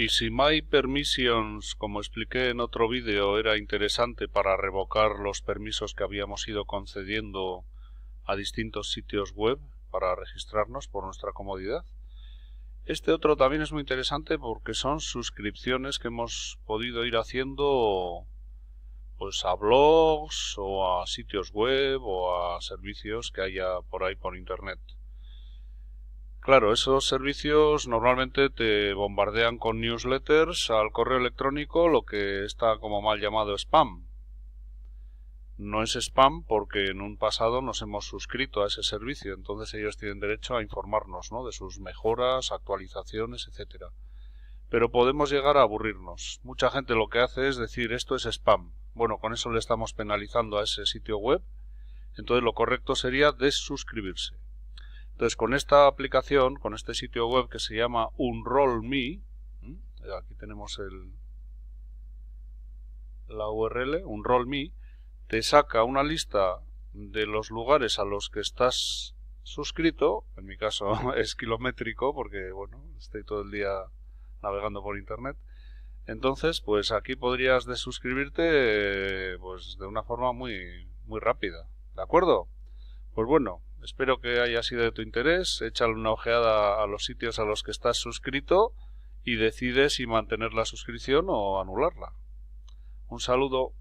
Y si My Permissions, como expliqué en otro vídeo, era interesante para revocar los permisos que habíamos ido concediendo a distintos sitios web para registrarnos por nuestra comodidad, este otro también es muy interesante porque son suscripciones que hemos podido ir haciendo pues a blogs o a sitios web o a servicios que haya por ahí por internet. Claro, esos servicios normalmente te bombardean con newsletters al correo electrónico, lo que está como mal llamado spam. No es spam porque en un pasado nos hemos suscrito a ese servicio, entonces ellos tienen derecho a informarnos ¿no? de sus mejoras, actualizaciones, etcétera. Pero podemos llegar a aburrirnos. Mucha gente lo que hace es decir esto es spam. Bueno, con eso le estamos penalizando a ese sitio web, entonces lo correcto sería desuscribirse. Entonces, con esta aplicación, con este sitio web que se llama Unroll.me, eh, aquí tenemos el, la URL, Unroll.me, te saca una lista de los lugares a los que estás suscrito, en mi caso es kilométrico porque, bueno, estoy todo el día navegando por internet, entonces, pues aquí podrías desuscribirte eh, pues, de una forma muy, muy rápida, ¿de acuerdo? Pues bueno, Espero que haya sido de tu interés. Échale una ojeada a los sitios a los que estás suscrito y decide si mantener la suscripción o anularla. Un saludo.